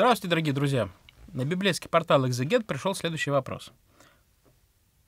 Здравствуйте, дорогие друзья! На библейский портал «Экзегет» пришел следующий вопрос.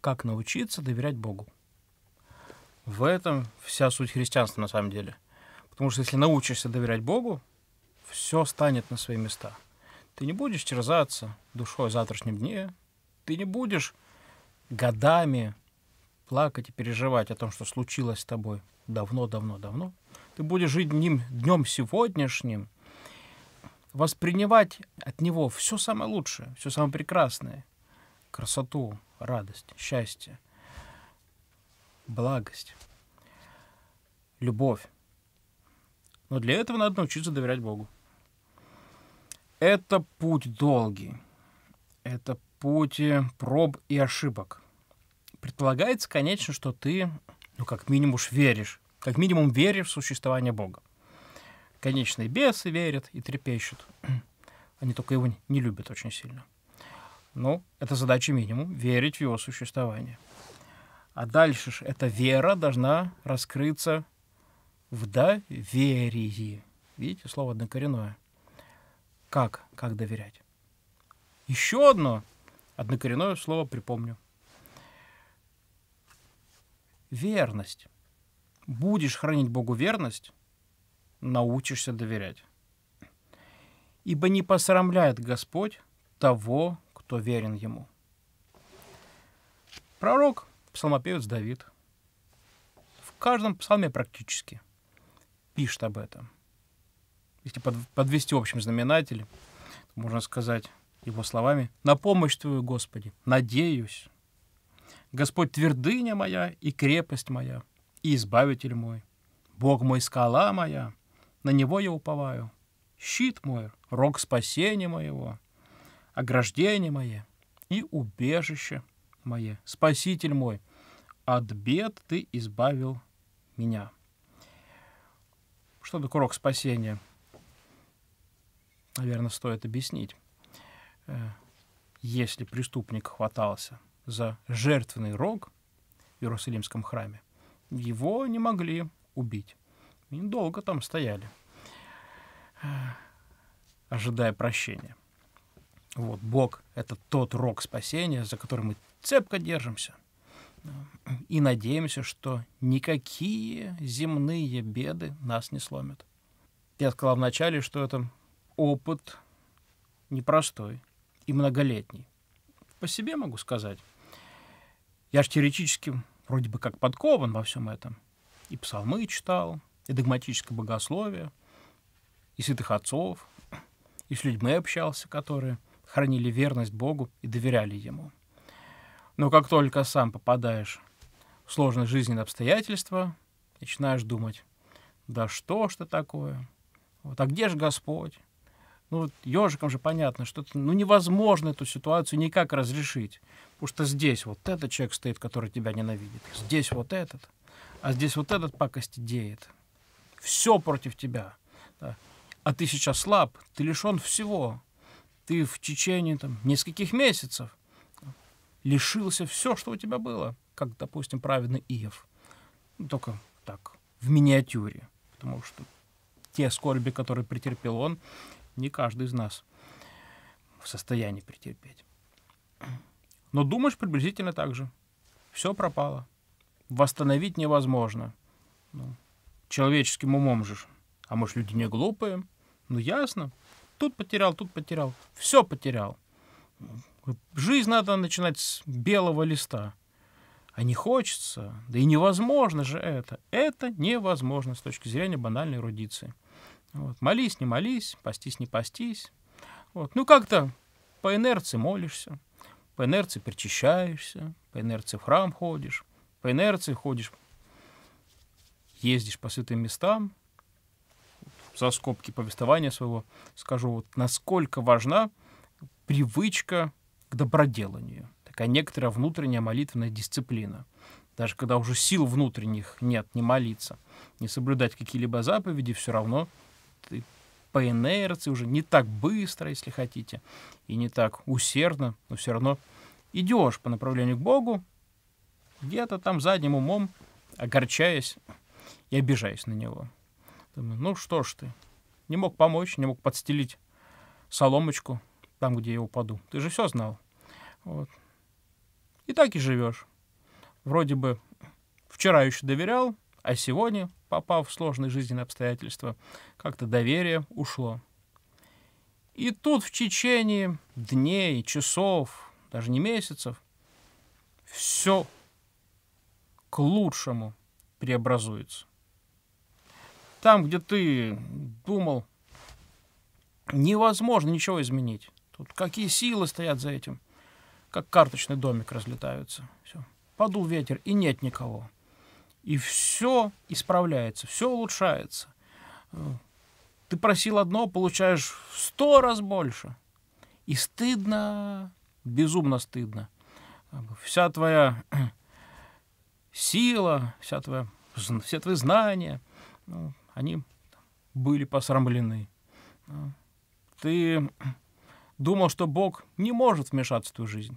Как научиться доверять Богу? В этом вся суть христианства на самом деле. Потому что если научишься доверять Богу, все станет на свои места. Ты не будешь терзаться душой в завтрашнем дне, ты не будешь годами плакать и переживать о том, что случилось с тобой давно-давно-давно. Ты будешь жить днем, сегодняшним – воспринимать от него все самое лучшее, все самое прекрасное, красоту, радость, счастье, благость, любовь. Но для этого надо научиться доверять Богу. Это путь долгий. Это путь э, проб и ошибок. Предполагается, конечно, что ты, ну, как минимум, веришь. Как минимум, веришь в существование Бога конечные бесы верят и трепещут. Они только его не любят очень сильно. Но ну, это задача минимум — верить в его существование. А дальше же эта вера должна раскрыться в доверии. Видите, слово однокоренное. Как? Как доверять? Еще одно однокоренное слово припомню. Верность. Будешь хранить Богу верность, научишься доверять. Ибо не посрамляет Господь того, кто верен Ему. Пророк, псалмопевец Давид, в каждом псалме практически пишет об этом. Если подвести общим знаменатель, можно сказать его словами, «На помощь Твою, Господи, надеюсь, Господь твердыня моя и крепость моя, и избавитель мой, Бог мой скала моя, на него я уповаю. Щит мой, рог спасения моего, ограждение мое и убежище мое. Спаситель мой, от бед ты избавил меня. Что такое рог спасения? Наверное, стоит объяснить. Э, если преступник хватался за жертвенный рог в Иерусалимском храме, его не могли убить. И долго там стояли, э, ожидая прощения. Вот, Бог — это тот рог спасения, за который мы цепко держимся э, и надеемся, что никакие земные беды нас не сломят. Я сказал вначале, что это опыт непростой и многолетний. По себе могу сказать. Я же теоретически вроде бы как подкован во всем этом. И псалмы читал, и догматическое богословие, и святых отцов, и с людьми общался, которые хранили верность Богу и доверяли Ему. Но как только сам попадаешь в сложные жизненные обстоятельства, начинаешь думать, да что ж это такое? Вот, а где же Господь? Ну, вот ежикам же понятно, что ну, невозможно эту ситуацию никак разрешить. Потому что здесь вот этот человек стоит, который тебя ненавидит. Здесь вот этот. А здесь вот этот пакости деет все против тебя. Да. А ты сейчас слаб, ты лишен всего. Ты в течение там, нескольких месяцев лишился все, что у тебя было, как, допустим, праведный Иев, ну, только так, в миниатюре. Потому что те скорби, которые претерпел он, не каждый из нас в состоянии претерпеть. Но думаешь приблизительно так же. Все пропало. Восстановить невозможно. Ну, человеческим умом же. А может, люди не глупые? Ну, ясно. Тут потерял, тут потерял. Все потерял. Жизнь надо начинать с белого листа. А не хочется, да и невозможно же это. Это невозможно с точки зрения банальной эрудиции. Вот. Молись, не молись, пастись, не пастись. Вот. Ну, как-то по инерции молишься, по инерции причащаешься, по инерции в храм ходишь, по инерции ходишь ездишь по святым местам, за скобки повествования своего скажу, вот насколько важна привычка к доброделанию, такая некоторая внутренняя молитвенная дисциплина. Даже когда уже сил внутренних нет, не молиться, не соблюдать какие-либо заповеди, все равно ты по инерции уже не так быстро, если хотите, и не так усердно, но все равно идешь по направлению к Богу, где-то там задним умом, огорчаясь и обижаюсь на него. Думаю, ну что ж ты, не мог помочь, не мог подстелить соломочку там, где я упаду. Ты же все знал. Вот. И так и живешь. Вроде бы вчера еще доверял, а сегодня, попав в сложные жизненные обстоятельства, как-то доверие ушло. И тут в течение дней, часов, даже не месяцев, все к лучшему преобразуется. Там, где ты думал, невозможно ничего изменить. Тут какие силы стоят за этим, как карточный домик разлетаются. Все. Подул ветер, и нет никого. И все исправляется, все улучшается. Ты просил одно, получаешь в сто раз больше. И стыдно, безумно стыдно. Вся твоя сила, вся твоя, все твои знания, ну, они были посрамлены. Ну, ты думал, что Бог не может вмешаться в твою жизнь,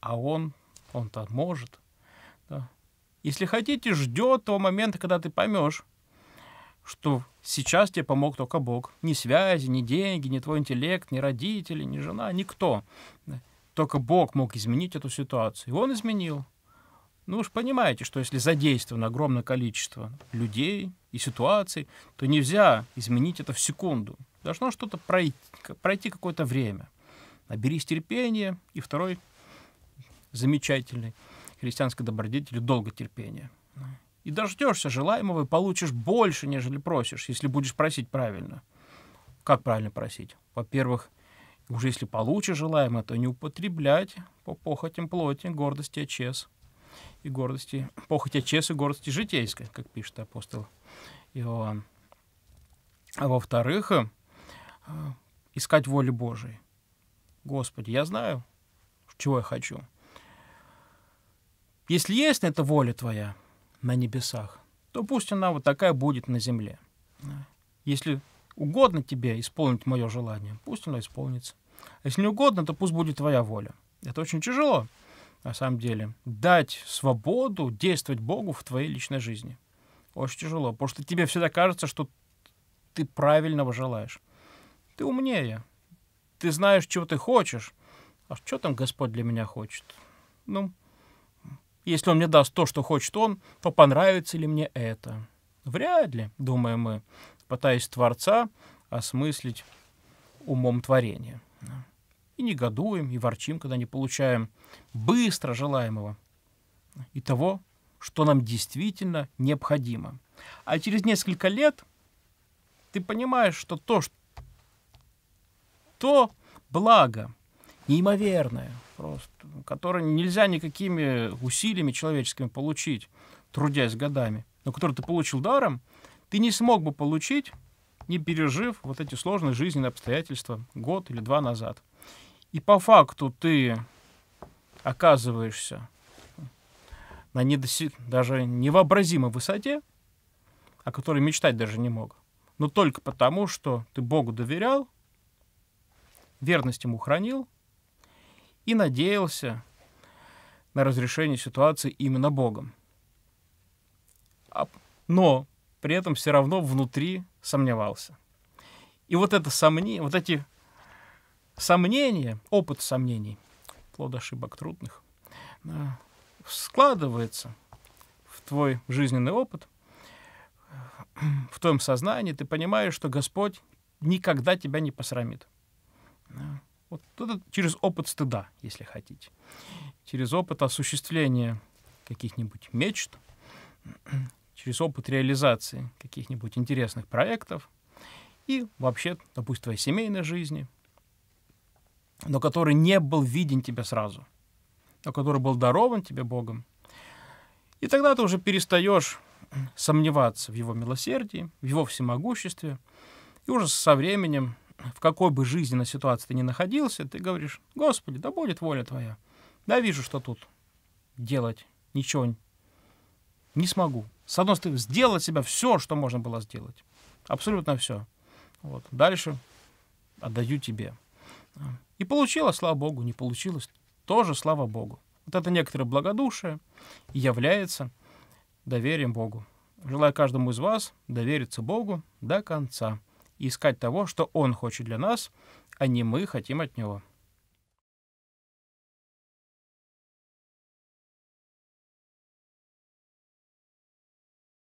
а Он, Он-то может. Да. Если хотите, ждет того момента, когда ты поймешь, что сейчас тебе помог только Бог. Ни связи, ни деньги, ни твой интеллект, ни родители, ни жена, никто. Только Бог мог изменить эту ситуацию. И Он изменил. Ну, вы же понимаете, что если задействовано огромное количество людей и ситуаций, то нельзя изменить это в секунду. Должно что-то пройти, пройти какое-то время. Наберись терпения. И второй замечательный христианский добродетель — долго терпения. И дождешься желаемого и получишь больше, нежели просишь, если будешь просить правильно. Как правильно просить? Во-первых, уже если получишь желаемое, то не употреблять по похотям плоти, гордости, очес и гордости, похоть отчез и гордости житейской, как пишет апостол Иоанн. А во-вторых, э, искать воли Божией. Господи, я знаю, чего я хочу. Если есть эта воля Твоя на небесах, то пусть она вот такая будет на земле. Если угодно тебе исполнить мое желание, пусть оно исполнится. А если не угодно, то пусть будет твоя воля. Это очень тяжело, на самом деле. Дать свободу действовать Богу в твоей личной жизни. Очень тяжело, потому что тебе всегда кажется, что ты правильного желаешь. Ты умнее, ты знаешь, чего ты хочешь. А что там Господь для меня хочет? Ну, если он мне даст то, что хочет он, то понравится ли мне это? Вряд ли, думаем мы, пытаясь Творца осмыслить умом творения и негодуем, и ворчим, когда не получаем быстро желаемого и того, что нам действительно необходимо. А через несколько лет ты понимаешь, что то, что то благо неимоверное, просто, которое нельзя никакими усилиями человеческими получить, трудясь годами, но которое ты получил даром, ты не смог бы получить, не пережив вот эти сложные жизненные обстоятельства год или два назад и по факту ты оказываешься на недоси... даже невообразимой высоте, о которой мечтать даже не мог, но только потому, что ты Богу доверял, верность ему хранил и надеялся на разрешение ситуации именно Богом. Но при этом все равно внутри сомневался. И вот это сомнение, вот эти сомнение, опыт сомнений, плод ошибок трудных, э, складывается в твой жизненный опыт, в твоем сознании, ты понимаешь, что Господь никогда тебя не посрамит. Э, вот это через опыт стыда, если хотите. Через опыт осуществления каких-нибудь мечт, через опыт реализации каких-нибудь интересных проектов и вообще, допустим, твоей семейной жизни – но который не был виден тебе сразу, но который был дарован тебе Богом. И тогда ты уже перестаешь сомневаться в его милосердии, в его всемогуществе, и уже со временем, в какой бы жизненной ситуации ты ни находился, ты говоришь, Господи, да будет воля Твоя. Да вижу, что тут делать ничего не смогу. С одной стороны, сделать себя все, что можно было сделать. Абсолютно все. Вот. Дальше отдаю тебе. И получилось, слава богу, не получилось, тоже слава богу. Вот это некоторое благодушие является доверием Богу. Желаю каждому из вас довериться Богу до конца и искать того, что Он хочет для нас, а не мы хотим от Него.